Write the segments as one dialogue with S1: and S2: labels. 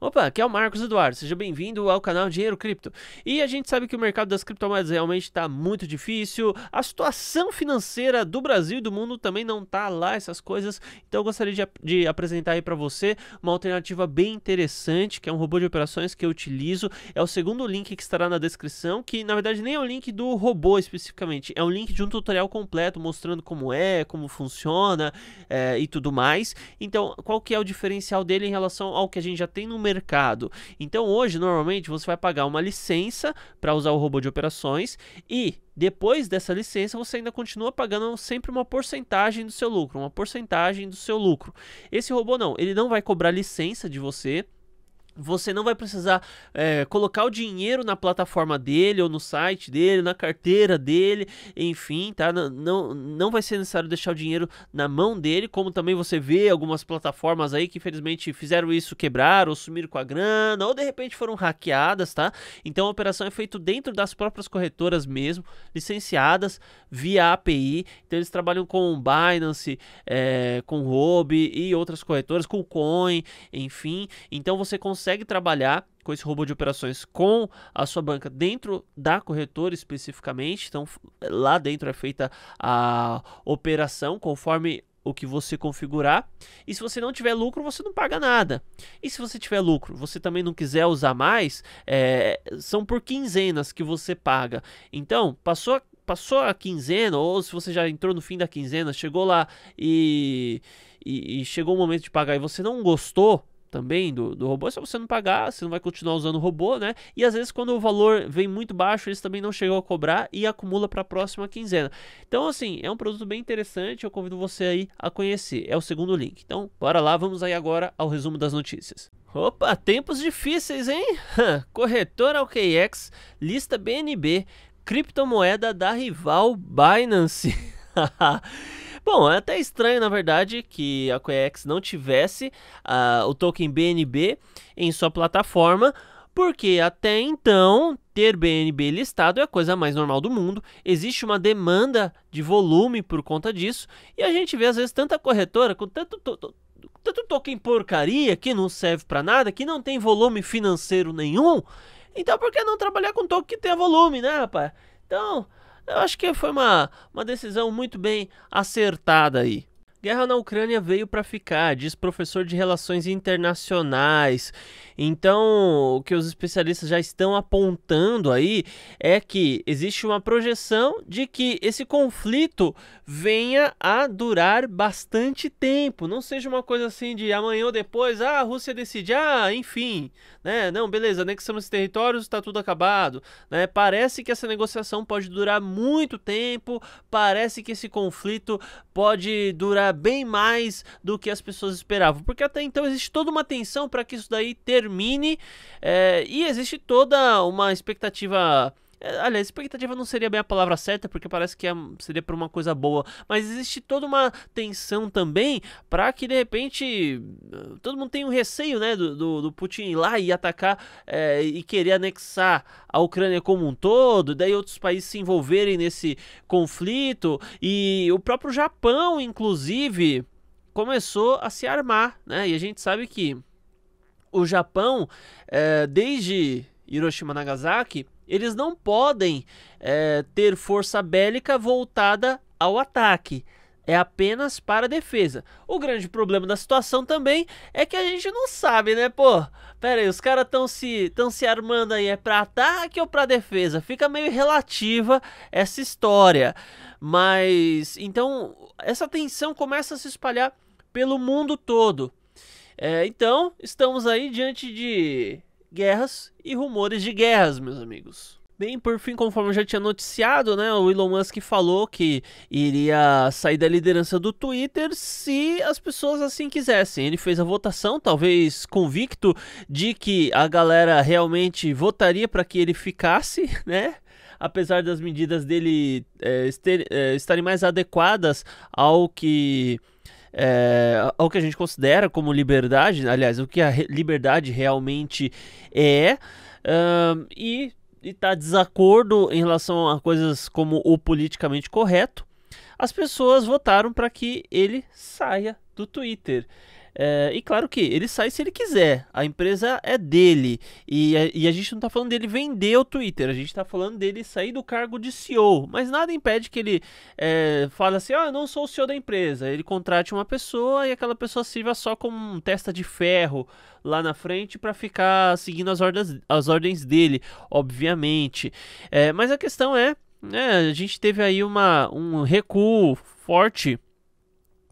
S1: Opa, aqui é o Marcos Eduardo, seja bem-vindo ao canal Dinheiro Cripto. E a gente sabe que o mercado das criptomoedas realmente está muito difícil, a situação financeira do Brasil e do mundo também não está lá, essas coisas. Então eu gostaria de, de apresentar aí para você uma alternativa bem interessante, que é um robô de operações que eu utilizo. É o segundo link que estará na descrição, que na verdade nem é o link do robô especificamente, é um link de um tutorial completo mostrando como é, como funciona é, e tudo mais. Então qual que é o diferencial dele em relação ao que a gente já tem no mercado? mercado. Então hoje, normalmente, você vai pagar uma licença para usar o robô de operações e depois dessa licença, você ainda continua pagando sempre uma porcentagem do seu lucro, uma porcentagem do seu lucro. Esse robô não, ele não vai cobrar licença de você, você não vai precisar é, colocar o dinheiro na plataforma dele, ou no site dele, na carteira dele, enfim, tá? Não, não, não vai ser necessário deixar o dinheiro na mão dele, como também você vê algumas plataformas aí que infelizmente fizeram isso, quebraram, ou sumiram com a grana, ou de repente foram hackeadas, tá? Então a operação é feita dentro das próprias corretoras mesmo, licenciadas via API. Então eles trabalham com Binance, é, com Robi e outras corretoras, com Coin, enfim. Então você consegue consegue trabalhar com esse robô de operações com a sua banca dentro da corretora especificamente. Então, lá dentro é feita a operação conforme o que você configurar. E se você não tiver lucro, você não paga nada. E se você tiver lucro, você também não quiser usar mais, é, são por quinzenas que você paga. Então, passou a passou a quinzena, ou se você já entrou no fim da quinzena, chegou lá e, e, e chegou o momento de pagar e você não gostou, também do, do robô, é se você não pagar, você não vai continuar usando o robô, né? E às vezes quando o valor vem muito baixo, eles também não chegam a cobrar e acumula para a próxima quinzena. Então, assim, é um produto bem interessante, eu convido você aí a conhecer. É o segundo link. Então, bora lá, vamos aí agora ao resumo das notícias. Opa, tempos difíceis, hein? Corretora OKEx, lista BNB, criptomoeda da rival Binance. Bom, é até estranho, na verdade, que a CoEx não tivesse uh, o token BNB em sua plataforma, porque até então ter BNB listado é a coisa mais normal do mundo. Existe uma demanda de volume por conta disso, e a gente vê às vezes tanta corretora com tanto to tanto token porcaria que não serve para nada, que não tem volume financeiro nenhum. Então por que não trabalhar com token que tenha volume, né, rapaz? Então, eu acho que foi uma, uma decisão muito bem acertada aí. Guerra na Ucrânia veio para ficar, diz professor de Relações Internacionais. Então, o que os especialistas já estão apontando aí é que existe uma projeção de que esse conflito venha a durar bastante tempo. Não seja uma coisa assim de amanhã ou depois, ah, a Rússia decide, ah, enfim, né? Não, beleza, anexamos esses territórios, está tudo acabado, né? Parece que essa negociação pode durar muito tempo, parece que esse conflito pode durar bem mais do que as pessoas esperavam, porque até então existe toda uma tensão para que isso daí termine é, e existe toda uma expectativa é, aliás, expectativa não seria bem a palavra certa, porque parece que é, seria para uma coisa boa. Mas existe toda uma tensão também para que de repente todo mundo tenha um receio, né, do, do, do Putin ir lá e atacar é, e querer anexar a Ucrânia como um todo. Daí outros países se envolverem nesse conflito e o próprio Japão, inclusive, começou a se armar, né? E a gente sabe que o Japão, é, desde Hiroshima Nagasaki eles não podem é, ter força bélica voltada ao ataque. É apenas para defesa. O grande problema da situação também é que a gente não sabe, né? Pô, pera aí, os caras estão se, tão se armando aí, é para ataque ou para defesa? Fica meio relativa essa história. Mas, então, essa tensão começa a se espalhar pelo mundo todo. É, então, estamos aí diante de guerras e rumores de guerras, meus amigos. Bem, por fim, conforme eu já tinha noticiado, né, o Elon Musk falou que iria sair da liderança do Twitter se as pessoas assim quisessem. Ele fez a votação, talvez convicto de que a galera realmente votaria para que ele ficasse, né? Apesar das medidas dele é, eh, ester, é, eh, estarem mais adequadas ao que é, ao que a gente considera como liberdade, aliás, o que a liberdade realmente é, um, e está desacordo em relação a coisas como o politicamente correto, as pessoas votaram para que ele saia do Twitter. É, e claro que ele sai se ele quiser, a empresa é dele. E a, e a gente não está falando dele vender o Twitter, a gente está falando dele sair do cargo de CEO. Mas nada impede que ele é, fale assim: ó ah, eu não sou o CEO da empresa. Ele contrate uma pessoa e aquela pessoa sirva só como um testa de ferro lá na frente para ficar seguindo as ordens, as ordens dele, obviamente. É, mas a questão é. É, a gente teve aí uma, um recuo forte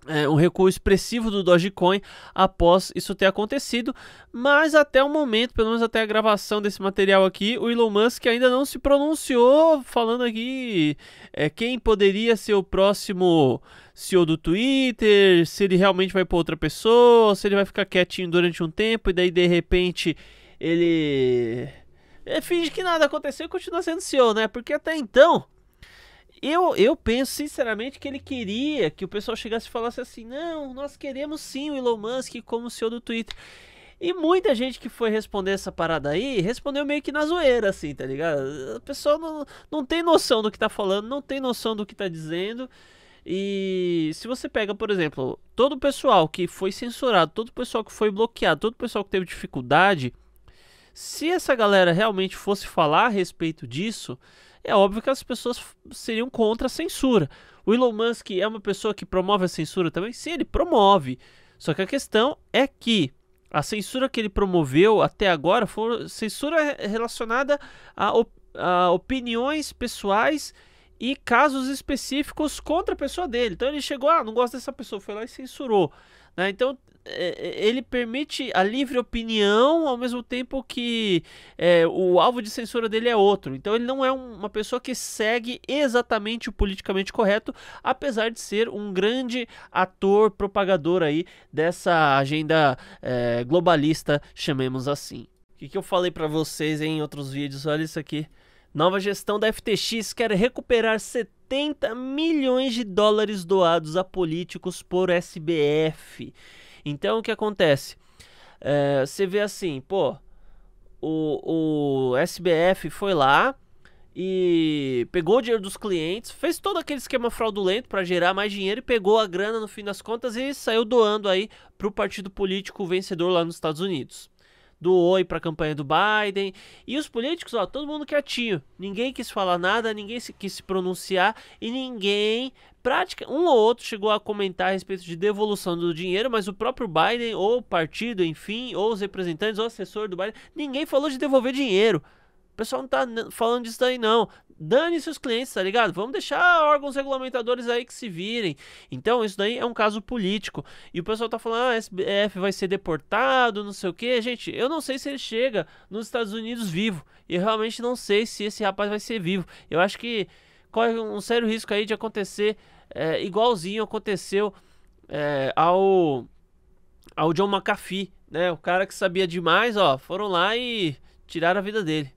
S1: é, um recuo expressivo do Dogecoin após isso ter acontecido, mas até o momento, pelo menos até a gravação desse material aqui, o Elon Musk ainda não se pronunciou falando aqui é, quem poderia ser o próximo CEO do Twitter, se ele realmente vai para outra pessoa, se ele vai ficar quietinho durante um tempo e daí de repente ele é, finge que nada aconteceu e continua sendo CEO, né? Porque até então eu, eu penso sinceramente que ele queria que o pessoal chegasse e falasse assim: não, nós queremos sim o Elon Musk como CEO do Twitter. E muita gente que foi responder essa parada aí respondeu meio que na zoeira, assim, tá ligado? A pessoa não, não tem noção do que tá falando, não tem noção do que tá dizendo. E se você pega, por exemplo, todo o pessoal que foi censurado, todo o pessoal que foi bloqueado, todo o pessoal que teve dificuldade, se essa galera realmente fosse falar a respeito disso, é óbvio que as pessoas seriam contra a censura. O Elon Musk é uma pessoa que promove a censura também? Sim, ele promove. Só que a questão é que a censura que ele promoveu até agora foi censura relacionada a, op a opiniões pessoais e casos específicos contra a pessoa dele. Então ele chegou, ah, não gosto dessa pessoa, foi lá e censurou. Né? Então é, é, ele permite a livre opinião ao mesmo tempo que é, o alvo de censura dele é outro. Então ele não é uma pessoa que segue exatamente o politicamente correto, apesar de ser um grande ator propagador aí dessa agenda é, globalista, chamemos assim. O que, que eu falei para vocês em outros vídeos? Olha isso aqui. Nova gestão da FTX quer recuperar 70 milhões de dólares doados a políticos por SBF. Então o que acontece? É, você vê assim, pô, o, o SBF foi lá e pegou o dinheiro dos clientes, fez todo aquele esquema fraudulento para gerar mais dinheiro e pegou a grana no fim das contas e saiu doando aí para o partido político vencedor lá nos Estados Unidos do oi para a campanha do Biden. E os políticos, ó, todo mundo quietinho. Ninguém quis falar nada, ninguém se, quis se pronunciar e ninguém prática, um ou outro chegou a comentar a respeito de devolução do dinheiro, mas o próprio Biden ou o partido, enfim, ou os representantes ou o assessor do Biden, ninguém falou de devolver dinheiro. O pessoal não tá falando disso daí, não. Dane-se os clientes, tá ligado? Vamos deixar órgãos regulamentadores aí que se virem. Então, isso daí é um caso político. E o pessoal tá falando, ah, SBF vai ser deportado, não sei o que. Gente, eu não sei se ele chega nos Estados Unidos vivo. Eu realmente não sei se esse rapaz vai ser vivo. Eu acho que corre um sério risco aí de acontecer é, igualzinho aconteceu é, ao, ao John McAfee, né? O cara que sabia demais, ó, foram lá e tiraram a vida dele.